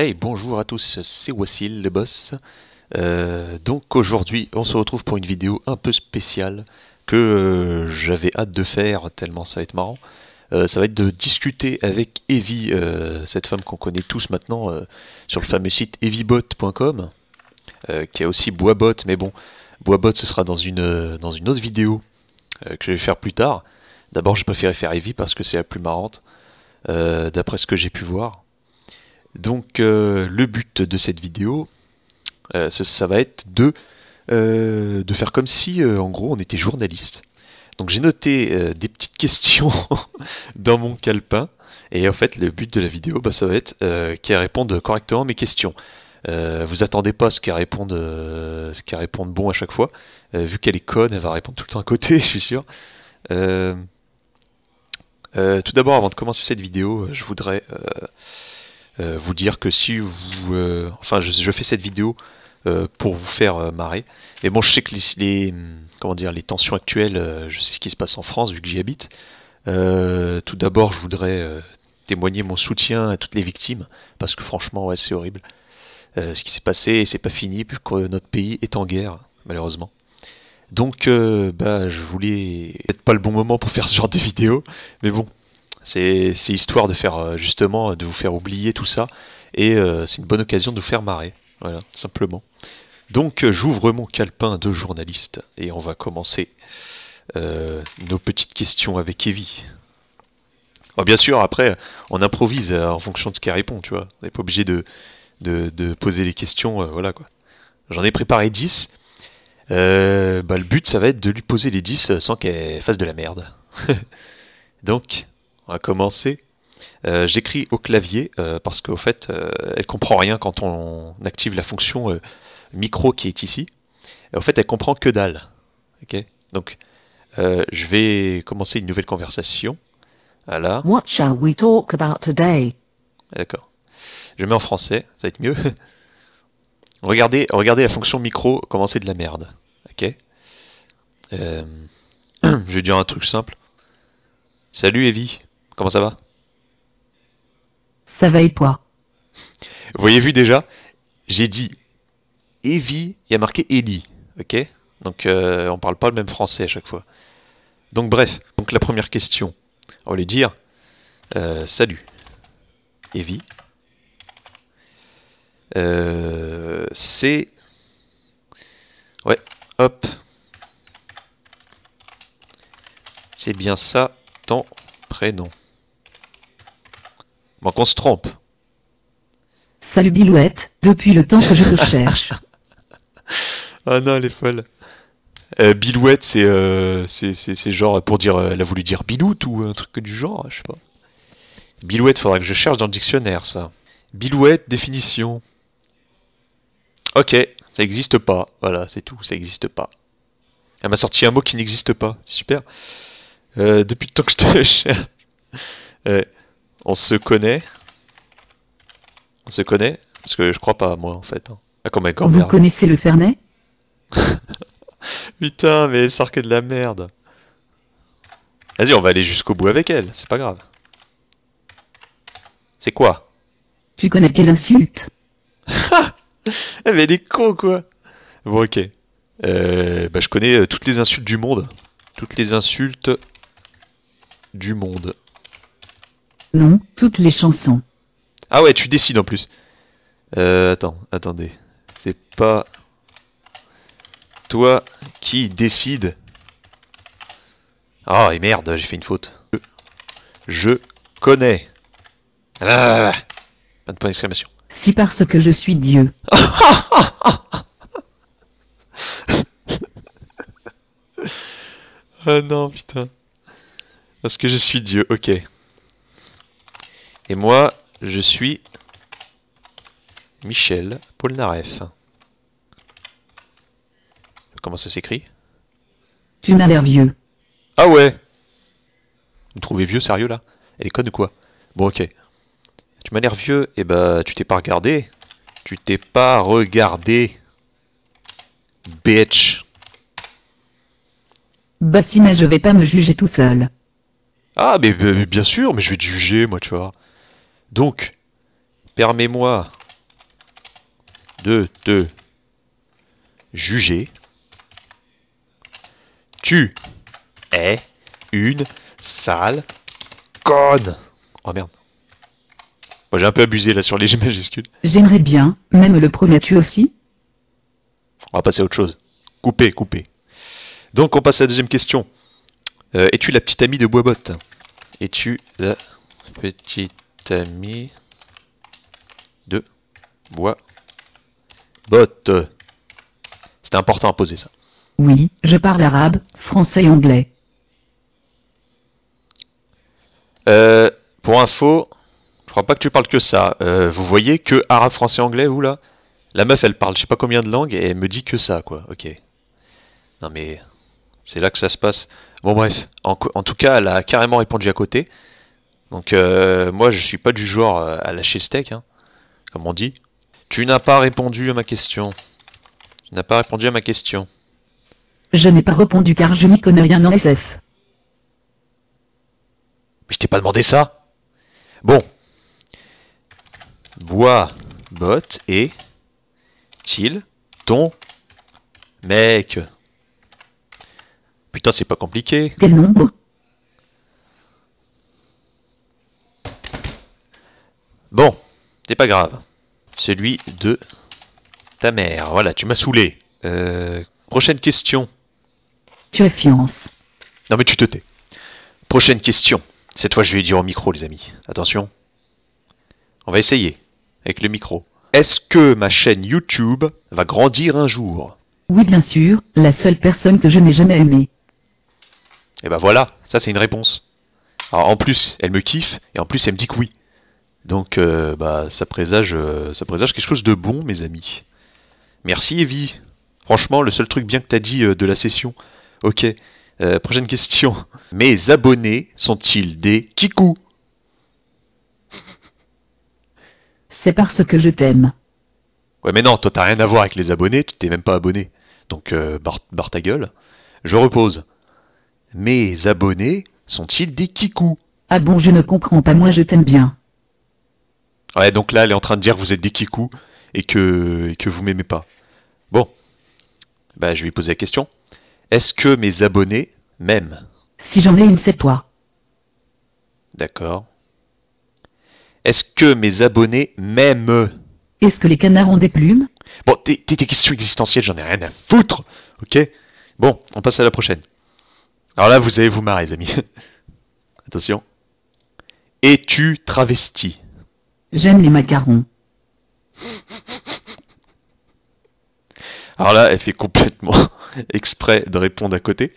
Hey, bonjour à tous, c'est Wassil, le boss. Euh, donc aujourd'hui, on se retrouve pour une vidéo un peu spéciale que euh, j'avais hâte de faire, tellement ça va être marrant. Euh, ça va être de discuter avec Evie, cette femme qu'on connaît tous maintenant sur le fameux site eviebot.com, qui a aussi Boisbot, mais bon, Boisbot ce sera dans une, dans une autre vidéo que je vais faire plus tard. D'abord, je préféré faire Evie parce que c'est la plus marrante, d'après ce que j'ai pu voir. Donc euh, le but de cette vidéo, euh, ça, va être de, euh, de faire comme si en gros on était journaliste. Donc j'ai noté des petites questions dans mon calepin. Et en fait le but de la vidéo, bah, ça va être qu'elle réponde correctement à mes questions. vous attendez pas ce qu'elle réponde, ce réponde bon à chaque fois. vu qu'elle est conne, elle va répondre tout le temps à côté, je suis sûr. tout d'abord, avant de commencer cette vidéo, je voudrais euh, vous dire que si vous... Euh, enfin, je, fais cette vidéo euh, pour vous faire marrer. Mais bon, je sais que les, comment dire, les tensions actuelles, je sais ce qui se passe en France vu que j'y habite. tout d'abord, je voudrais témoigner mon soutien à toutes les victimes, parce que franchement, ouais, c'est horrible. ce qui s'est passé, et c'est pas fini, puisque notre pays est en guerre, malheureusement. Donc, bah, je voulais. Peut-être pas le bon moment pour faire ce genre de vidéo, mais bon, c'est histoire de faire euh, justement de vous faire oublier tout ça et euh, c'est une bonne occasion de vous faire marrer. Voilà, simplement. Donc euh, j'ouvre mon calepin de journaliste et on va commencer nos petites questions avec Evie. Oh, bien sûr, après, on improvise en fonction de ce qu'elle répond, tu vois. On n'est pas obligé de, de, poser les questions, voilà quoi. J'en ai préparé 10. Bah, le but, ça va être de lui poser les 10 sans qu'elle fasse de la merde. Donc, on va commencer. Euh, j'écris au clavier euh, parce qu'au fait, euh, elle comprend rien quand on active la fonction micro qui est ici. Et en fait, elle comprend que dalle. Ok. Donc, je vais commencer une nouvelle conversation. Voilà. What shall we talk about today? D'accord. Je mets en français, ça va être mieux. regardez, regardez la fonction micro, comment c'est de la merde. Ok. je vais dire un truc simple. Salut Evie. Comment ça va Ça va et toi Vous voyez vu déjà J'ai dit Evie, il y a marqué Ellie, ok Donc euh, on parle pas le même français à chaque fois. Donc bref, donc la première question, on va lui dire euh, Salut, Evie. Euh, c'est... Ouais, hop. C'est bien ça, ton prénom. Moi qu'on se trompe. Salut Bilouette, depuis le temps que je te cherche. ah non, elle est folle. Euh, Bilouette, euh, c'est genre pour dire. Euh, elle a voulu dire Biloute ou un truc du genre, je sais pas. Bilouette, faudra que je cherche dans le dictionnaire ça. Bilouette, définition. Ok, ça n'existe pas. Voilà, c'est tout, ça n'existe pas. Elle m'a sorti un mot qui n'existe pas. Super. depuis le temps que je te cherche. On se connaît On se connaît Parce que je crois pas, moi, en fait. Hein. Ah, quand même, quand Vous connaissez le Fernet Putain, mais elle sort que de la merde. Vas-y, on va aller jusqu'au bout avec elle, c'est pas grave. C'est quoi Tu connais quelle insulte eh, Mais elle est con, quoi Bon, ok. Euh, bah, je connais euh, toutes les insultes du monde. Toutes les insultes du monde. Non, toutes les chansons. Ah ouais, tu décides en plus. Euh, attends, attendez. C'est pas toi qui décide. Oh, et merde, j'ai fait une faute. Je, connais. Ah, bah, bah, bah, pas de point d'exclamation. Si parce que je suis Dieu. Ah non, putain. Parce que je suis Dieu, ok. Et moi, je suis Michel Polnareff. Comment ça s'écrit Tu m'as l'air vieux. Ah ouais Vous me trouvez vieux, sérieux là Elle est conne ou quoi Bon, ok. Tu m'as l'air vieux, et eh bah ben, tu t'es pas regardé. Tu t'es pas regardé. Bitch. Bah si, mais je vais pas me juger tout seul. Ah, mais bien sûr, mais je vais te juger, moi, tu vois. Donc, permets-moi de te juger. Tu es une sale conne. Oh merde. J'ai un peu abusé là sur les majuscules. J'aimerais bien, même le premier tu aussi On va passer à autre chose. Couper, couper. Donc on passe à la deuxième question. Euh, es-tu la petite amie de Boibotte Es-tu la petite T'as mis deux bois bottes. C'était important à poser ça. Oui, je parle arabe, français et anglais. Euh, pour info, je crois pas que tu parles que ça. Euh, vous voyez que arabe, français, anglais, ou là La meuf, elle parle je sais pas combien de langues et elle me dit que ça, quoi. Ok. Non mais, c'est là que ça se passe. Bon bref, en, en tout cas, elle a carrément répondu à côté. Donc euh, moi je suis pas du genre euh, à lâcher le steak, hein, comme on dit. Tu n'as pas répondu à ma question. Tu n'as pas répondu à ma question. Je n'ai pas répondu car je n'y connais rien en SF. Mais je t'ai pas demandé ça. Bon. Bois, botte et... Til, ton... Mec. Putain, c'est pas compliqué. Quel nombre Bon, c'est pas grave. Celui de ta mère. Voilà, tu m'as saoulé. Euh, prochaine question. Tu es fiance. Non mais tu te tais. Prochaine question. Cette fois, je vais dire au micro, les amis. Attention. On va essayer avec le micro. Est-ce que ma chaîne YouTube va grandir un jour Oui, bien sûr. La seule personne que je n'ai jamais aimée. Et eh ben voilà, ça c'est une réponse. Alors ah, en plus, elle me kiffe et en plus elle me dit que oui. Donc euh, bah, ça, présage, euh, ça présage quelque chose de bon, mes amis. Merci Evie. Franchement, le seul truc bien que t'as dit euh, de la session. Ok, prochaine question. Mes abonnés sont-ils des kikous C'est parce que je t'aime. Ouais mais non, toi t'as rien à voir avec les abonnés, tu t'es même pas abonné. Donc barre, barre ta gueule. Je repose. Mes abonnés sont-ils des kikous Ah bon, je ne comprends pas, moi je t'aime bien. Ouais, donc là, elle est en train de dire que vous êtes des kikous et que, et que vous m'aimez pas. Bon, bah, je vais lui poser la question. Est-ce que mes abonnés m'aiment Si j'en ai une, c'est toi. D'accord. Est-ce que mes abonnés m'aiment Est-ce que les canards ont des plumes Bon, tes questions existentielles, j'en ai rien à foutre, ok Bon, on passe à la prochaine. Alors là, vous avez vous marrer, les amis. Attention. Es-tu travesti J'aime les macarons. Alors là, elle fait complètement exprès de répondre à côté.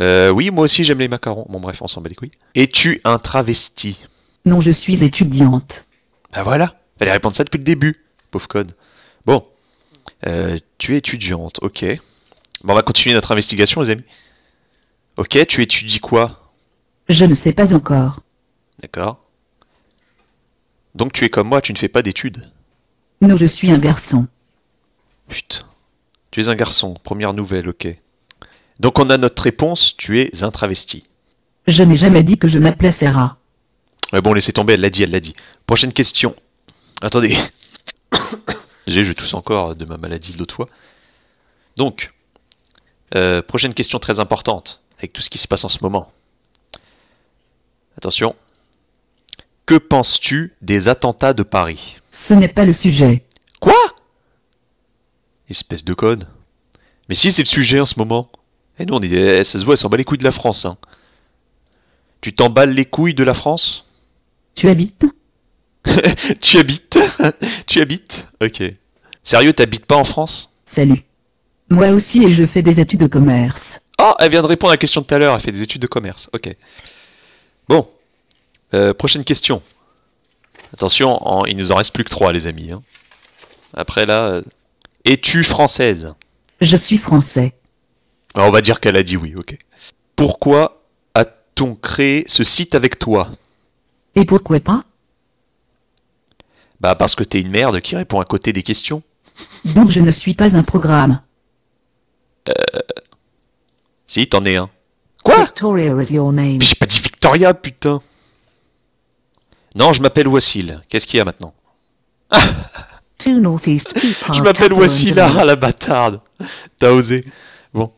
Euh, oui, moi aussi j'aime les macarons. Bon bref, on s'en bat les couilles. Es-tu un travesti Non, je suis étudiante. Bah voilà, elle répond ça depuis le début, pauvre code. Bon, euh, tu es étudiante, ok. Bon, on va continuer notre investigation, les amis. Ok, tu étudies quoi Je ne sais pas encore. D'accord. Donc tu es comme moi, tu ne fais pas d'études. Non, je suis un garçon. Putain. Tu es un garçon, première nouvelle, ok. Donc on a notre réponse, tu es un travesti. Je n'ai jamais dit que je m'appelais Sarah. bon, laissez tomber, elle l'a dit, elle l'a dit. Prochaine question. Attendez. je tousse encore de ma maladie de l'autre Donc, euh, prochaine question très importante, avec tout ce qui se passe en ce moment. Attention, que penses-tu des attentats de Paris Ce n'est pas le sujet. Quoi Espèce de code. Mais si c'est le sujet en ce moment. Et eh, nous on dit, eh, ça se voit, elle s'en bat les couilles de la France. Hein. Tu t'emballes les couilles de la France Tu habites Tu habites Tu habites Ok. Sérieux, t'habites pas en France Salut. Moi aussi et je fais des études de commerce. Oh, elle vient de répondre à la question de tout à l'heure, elle fait des études de commerce. Ok. Bon, euh, prochaine question. Attention, il nous en reste plus que trois, les amis. Hein. Après là, euh, es-tu française Je suis français. on va dire qu'elle a dit oui, ok. Pourquoi a-t-on créé ce site avec toi Et pourquoi pas Bah parce que t'es une merde qui répond à côté des questions. Donc je ne suis pas un programme. Euh... Si, t'en es un. Quoi Victoria is your name. J'ai pas dit Victoria, putain non, je m'appelle Wassil. Qu'est-ce qu'il y a maintenant Je m'appelle à ah, la bâtarde. T'as osé. Bon,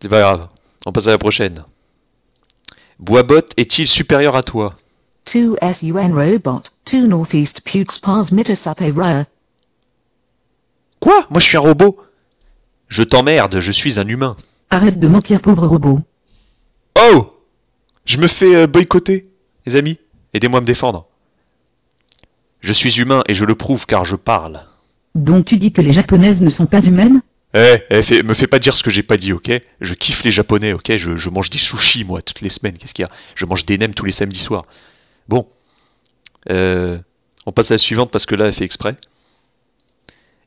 c'est pas grave. On passe à la prochaine. Boisbot est-il supérieur à toi Quoi Moi je suis un robot Je t'emmerde, je suis un humain. Arrête de mentir, pauvre robot. Oh Je me fais euh, boycotter, les amis. Aidez-moi à me défendre. Je suis humain et je le prouve car je parle. Donc tu dis que les japonaises ne sont pas humaines Eh, eh me fais pas dire ce que j'ai pas dit, ok Je kiffe les japonais, ok je, mange des sushis, moi, toutes les semaines, qu'est-ce qu'il y a Je mange des nems tous les samedis soirs. Bon. Euh, on passe à la suivante parce que là, elle fait exprès.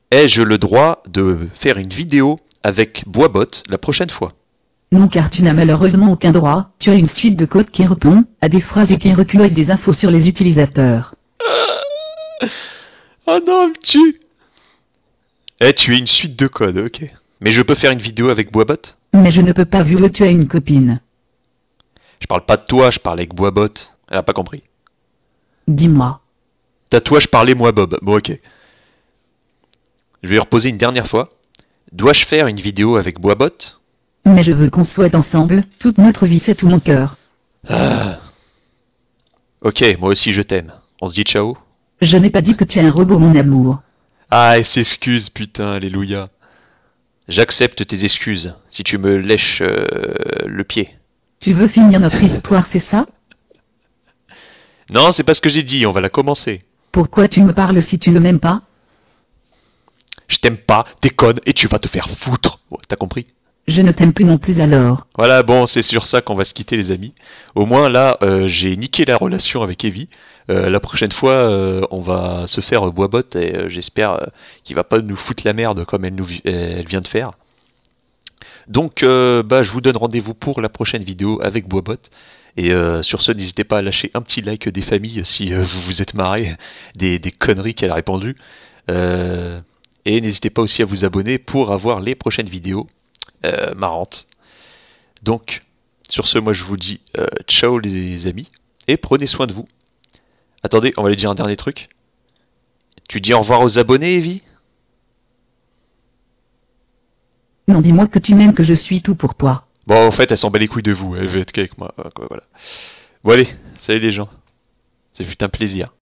Ai-je le droit de faire une vidéo avec Boisbot la prochaine fois non car tu n'as malheureusement aucun droit, tu as une suite de codes qui répond à des phrases et qui avec des infos sur les utilisateurs. oh non, me Eh, tu as une suite de codes, ok. Mais je peux faire une vidéo avec Boisbot Mais je ne peux pas vu que tu as une copine. Je parle pas de toi, je parle avec Boisbot. Elle a pas compris. Dis-moi. T'as toi, je parlais, moi Bob. Bon ok. Je vais reposer une dernière fois. Dois-je faire une vidéo avec Boisbot mais je veux qu'on soit ensemble, toute notre vie, c'est tout mon cœur. Ah. Ok, moi aussi je t'aime. On se dit ciao Je n'ai pas dit que tu es un robot, mon amour. Ah, s'excuse, putain, alléluia. J'accepte tes excuses, si tu me lèches euh, le pied. Tu veux finir notre histoire, c'est ça Non, c'est pas ce que j'ai dit, on va la commencer. Pourquoi tu me parles si tu ne m'aimes pas Je t'aime pas, t'es conne et tu vas te faire foutre. Oh, t'as compris je ne t'aime plus non plus alors. Voilà, bon, c'est sur ça qu'on va se quitter, les amis. Au moins, là, euh, j'ai niqué la relation avec Evie. Euh, la prochaine fois, euh, on va se faire bois et j'espère qu'il va pas nous foutre la merde comme elle, nous, vient de faire. Donc, bah, je vous donne rendez-vous pour la prochaine vidéo avec Boisbot. Et sur ce, n'hésitez pas à lâcher un petit like des familles si vous vous êtes marré des, des conneries qu'elle a répandues. et n'hésitez pas aussi à vous abonner pour avoir les prochaines vidéos. Euh, marrante. Donc, sur ce, moi je vous dis euh, ciao les amis, et prenez soin de vous. Attendez, on va aller dire un dernier truc. Tu dis au revoir aux abonnés, Evie Non, dis-moi que tu m'aimes, que je suis tout pour toi. Bon, en fait, elle s'en bat les couilles de vous, elle veut être avec moi. Euh, voilà. Bon, allez, salut les gens. C'est fut un plaisir.